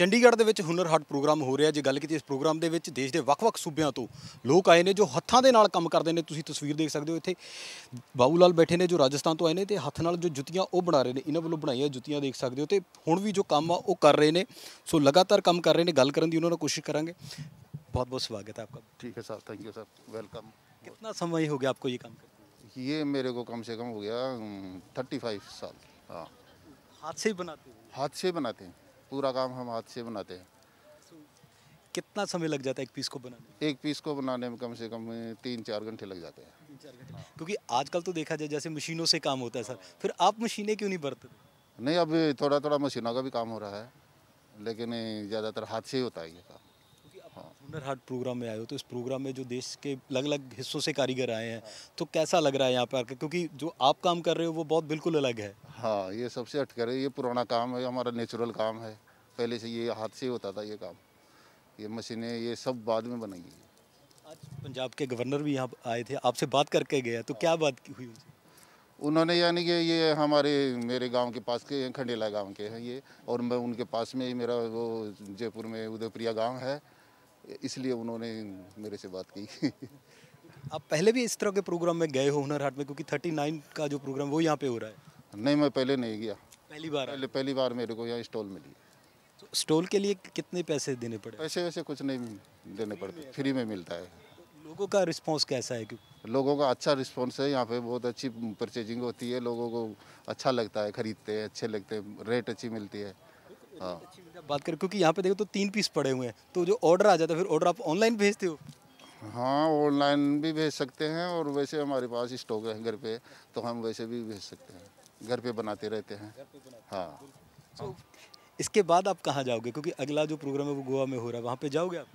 ਚੰਡੀਗੜ੍ਹ ਦੇ ਵਿੱਚ ਹੁਨਰ ਹਾਟ ਪ੍ਰੋਗਰਾਮ ਹੋ ਰਿਹਾ ਜੇ ਗੱਲ ਕੀਤੀ ਇਸ ਪ੍ਰੋਗਰਾਮ ਦੇ ਵਿੱਚ ਦੇਸ਼ ਦੇ ਵੱਖ-ਵੱਖ ਸੂਬਿਆਂ ਤੋਂ ਲੋਕ ਆਏ ਨੇ ਜੋ ਹੱਥਾਂ ਦੇ ਨਾਲ ਕੰਮ ਕਰਦੇ ਨੇ ਤੁਸੀਂ ਤਸਵੀਰ ਦੇਖ ਸਕਦੇ ਹੋ ਇੱਥੇ ਬਾਬੂ ਲਾਲ ਬੈਠੇ ਨੇ ਜੋ ਰਾਜਸਥਾਨ ਤੋਂ ਆਏ ਨੇ ਤੇ ਹੱਥ ਨਾਲ ਜੋ ਜੁੱਤੀਆਂ ਉਹ ਬਣਾ ਰਹੇ ਨੇ ਇਹਨਾਂ ਵੱਲੋਂ ਬਣਾਈਆਂ ਜੁੱਤੀਆਂ ਦੇਖ ਸਕਦੇ ਹੋ ਤੇ ਹੁਣ ਵੀ ਜੋ ਕੰਮ ਆ ਉਹ ਕਰ ਰਹੇ ਨੇ ਸੋ ਲਗਾਤਾਰ ਕੰਮ ਕਰ ਰਹੇ ਨੇ ਗੱਲ ਕਰਨ ਦੀ ਉਹਨਾਂ ਨਾਲ ਕੋਸ਼ਿਸ਼ ਕਰਾਂਗੇ ਬਹੁਤ ਬਹੁਤ ਸਵਾਗਤ ਹੈ ਆਪਕਾ ਠੀਕ ਹੈ sir thank you sir welcome ਕਿੰਨਾ ਸਮਾਂ ਹੋ ਗਿਆ ਆਪਕੋ ਇਹ ਕੰਮ करते ਇਹ ਮੇਰੇ ਕੋ ਕਮ ਸੇ ਕਮ ਹੋ ਗਿਆ 35 ਸਾਲ ਹਾਂ ਹੱਥ ਸੇ से ही बनाते हैं पूरा काम हम हाथ से बनाते हैं कितना समय लग जाता है एक पीस को बनाने एक पीस को बनाने में कम से कम तीन चार घंटे लग जाते हैं क्योंकि आजकल तो देखा जाए जैसे मशीनों से काम होता है सर फिर आप मशीनें क्यों नहीं बरतते नहीं अभी थोड़ा थोड़ा मशीनों का भी काम हो रहा है लेकिन ज़्यादातर हाथ से ही होता है ये काम हुनर हाट प्रोग्राम में आए हो तो इस प्रोग्राम में जो देश के अलग अलग हिस्सों से कारीगर आए हैं हाँ। तो कैसा लग रहा है यहाँ पर आकर क्योंकि जो आप काम कर रहे हो वो बहुत बिल्कुल अलग है हाँ ये सबसे हट कर ये पुराना काम है हमारा नेचुरल काम है पहले से ये हाथ से होता था ये काम ये मशीनें ये सब बाद में बनाई आज पंजाब के गवर्नर भी यहाँ आए थे आपसे बात करके गया तो क्या बात हुई उनसे उन्होंने यानी कि ये हमारे मेरे गांव के पास के खंडेला गांव के हैं ये और मैं उनके पास में ही मेरा वो जयपुर में उदयप्रिया गांव है इसलिए उन्होंने मेरे से बात की आप पहले भी इस तरह के प्रोग्राम में गए हो हुनर हाट में क्योंकि थर्टी नाइन का जो प्रोग्राम वो यहाँ पे हो रहा है नहीं मैं पहले नहीं गया पहली बार पहले पहली बार मेरे को यहाँ स्टॉल मिली तो स्टॉल के लिए कितने पैसे देने पड़े पैसे वैसे कुछ नहीं देने पड़ते फ्री में मिलता है लोगों का रिस्पॉन्स कैसा है क्यों लोगों का अच्छा रिस्पॉन्स है यहाँ पे बहुत अच्छी परचेजिंग होती है लोगों को अच्छा लगता है खरीदते हैं अच्छे लगते हैं रेट अच्छी मिलती है हाँ। बात करें क्योंकि यहाँ पे देखो तो तीन पीस पड़े हुए हैं तो जो ऑर्डर आ जाता है फिर ऑर्डर आप ऑनलाइन भेजते हो हाँ ऑनलाइन भी भेज सकते हैं और वैसे हमारे पास स्टॉक है घर पे तो हम वैसे भी भेज सकते हैं घर पे बनाते रहते हैं हाँ तो इसके बाद आप कहाँ जाओगे क्योंकि अगला जो प्रोग्राम है वो गोवा में हो रहा है वहाँ पे जाओगे आप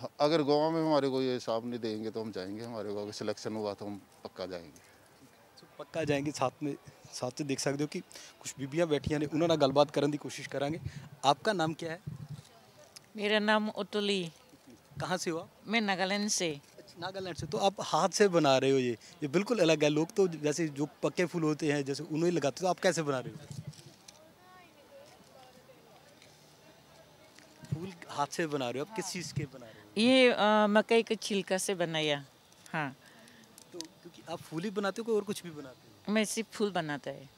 हाँ, अगर गोवा में हमारे को ये नहीं देंगे तो हम जाएंगे हमारे गोवा का सिलेक्शन हुआ तो हम पक्का जाएंगे पक्का जाएंगे साथ में साथ से देख सकते हो कि कुछ ਬੈਠੀਆਂ बैठिया ने उन्होंने गलबात करने की कोशिश करा आपका नाम क्या है मेरा नाम उतुली कहाँ से हुआ मैं नागालैंड से अच्छा, नागालैंड से तो आप हाथ से बना रहे हो ये ये बिल्कुल अलग है लोग तो जैसे जो पक्के फूल होते हैं जैसे उन्हें लगाते तो आप कैसे बना रहे हो फूल हाथ से बना रहे हो आप किस चीज़ के बना रहे हो ये मकई के छिलका से बनाया हाँ तो क्योंकि आप फूल ही बनाते हो कोई और कुछ भी बनाते हो मैं सिर्फ फूल बनाता है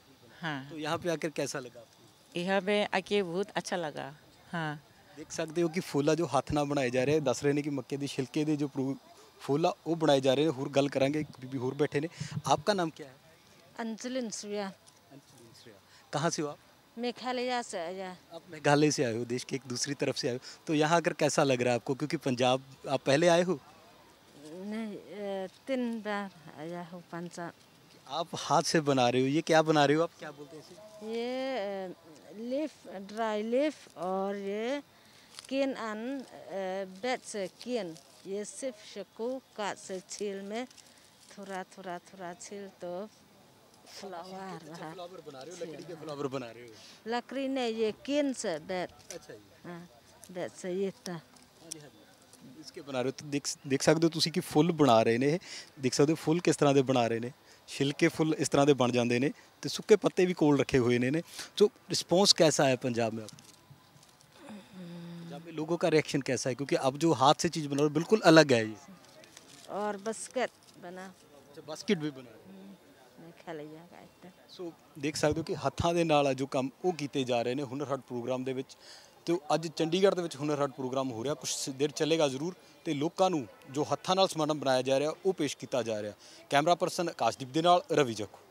हाँ तो यहाँ पे आकर कैसा लगा यहाँ पे आके बहुत अच्छा लगा हाँ ਦੇਖ ਸਕਦੇ ਹੋ ਕਿ ਫੁੱਲਾ ਜੋ ਹੱਥ ਨਾਲ ਬਣਾਏ ਜਾ ਰਹੇ ਦੱਸ ਰਹੇ ने कि मक्के ਦੇ छिलके ਦੇ जो फूला वो बनाए जा रहे हैं ਗੱਲ गल करेंगे बीबी ਹੋਰ बैठे ने आपका नाम क्या है अंजलि इंसुरिया कहाँ से हो आप मेघालय से आया आप मेघालय से आए हो देश के एक दूसरी तरफ से आए हो तो यहाँ आकर कैसा लग रहा है आपको क्योंकि पंजाब आप पहले आए हो नहीं तीन बार आया हूँ पंजाब आप हाथ से बना रहे हो ये क्या बना रहे हो आप क्या बोलते हैं ये लिफ ड्राई लिफ और ये किन अन बेट से किन ये सिर्फ शको का से छील में थोड़ा थोड़ा थोड़ा छील तो अच्छा, फ्लावर बना रहे हो लकड़ी के फ्लावर बना रहे हो लकड़ी ने ये किन से बेट अच्छा हाँ बेट से ये था हाँ हाँ इसके बना ਬਣਾ ਰਹੇ ਹੋ देख ਦੇਖ ਸਕਦੇ ਹੋ ਤੁਸੀਂ की फुल बना रहे ने देख सकते हो फुल किस तरह ਦੇ बना रहे ने ਛਿਲਕੇ ਫੁੱਲ ਇਸ ਤਰ੍ਹਾਂ ਦੇ ਬਣ ਜਾਂਦੇ ਨੇ ਤੇ ਸੁੱਕੇ ਪੱਤੇ ਵੀ ਕੋਲ ਰੱਖੇ ਹੋਏ ਨੇ ਨੇ ਸੋ ਰਿਸਪੌਂਸ ਕਿਹਦਾ ਹੈ ਪੰਜਾਬ में पंजाब में लोगों ਰਿਐਕਸ਼ਨ रिएक्शन ਹੈ ਕਿਉਂਕਿ ਅਬ ਜੋ ਹੱਥ ਸੇ ਚੀਜ਼ चीज़ बना रहे बिल्कुल अलग है ये और बस्कट बना अच्छा ਵੀ ਬਣਾ ਖਾ ਗਾਇਤ ਸੋ ਦੇਖ ਸਕਦੇ ਹੋ ਕਿ ਹੱਥਾਂ ਦੇ ਨਾਲ ਆ ਜੋ ਕੰਮ ਉਹ ਕੀਤੇ ਜਾ ਰਹੇ ਨੇ ਹੁਨਰ ਹੱਟ ਪ੍ਰੋਗਰਾਮ ਦੇ ਵਿੱਚ ਤੇ ਅੱਜ ਚੰਡੀਗੜ੍ਹ ਦੇ ਵਿੱਚ ਹੁਨਰ ਹਾਟ ਪ੍ਰੋਗਰਾਮ ਹੋ ਰਿਹਾ ਕੁਝ ਦੇਰ ਚੱਲੇਗਾ ਜ਼ਰੂਰ ਤੇ ਲੋਕਾਂ ਨੂੰ ਜੋ ਹੱਥਾਂ ਨਾਲ ਸਮਾਨ ਬਣਾਇਆ ਜਾ ਰਿਹਾ ਉਹ ਪੇਸ਼ ਕੀਤਾ ਜਾ ਰਿਹਾ ਕੈਮਰਾ ਪਰਸਨ ਆਕਾਸ਼ਦੀਪ ਦੇ ਨਾਲ ਰਵੀ ਜੱਖੂ